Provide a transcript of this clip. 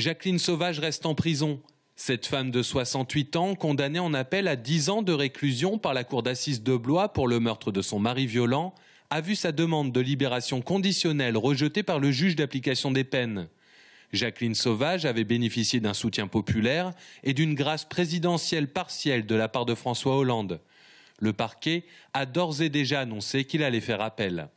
Jacqueline Sauvage reste en prison. Cette femme de 68 ans, condamnée en appel à 10 ans de réclusion par la cour d'assises de Blois pour le meurtre de son mari violent, a vu sa demande de libération conditionnelle rejetée par le juge d'application des peines. Jacqueline Sauvage avait bénéficié d'un soutien populaire et d'une grâce présidentielle partielle de la part de François Hollande. Le parquet a d'ores et déjà annoncé qu'il allait faire appel.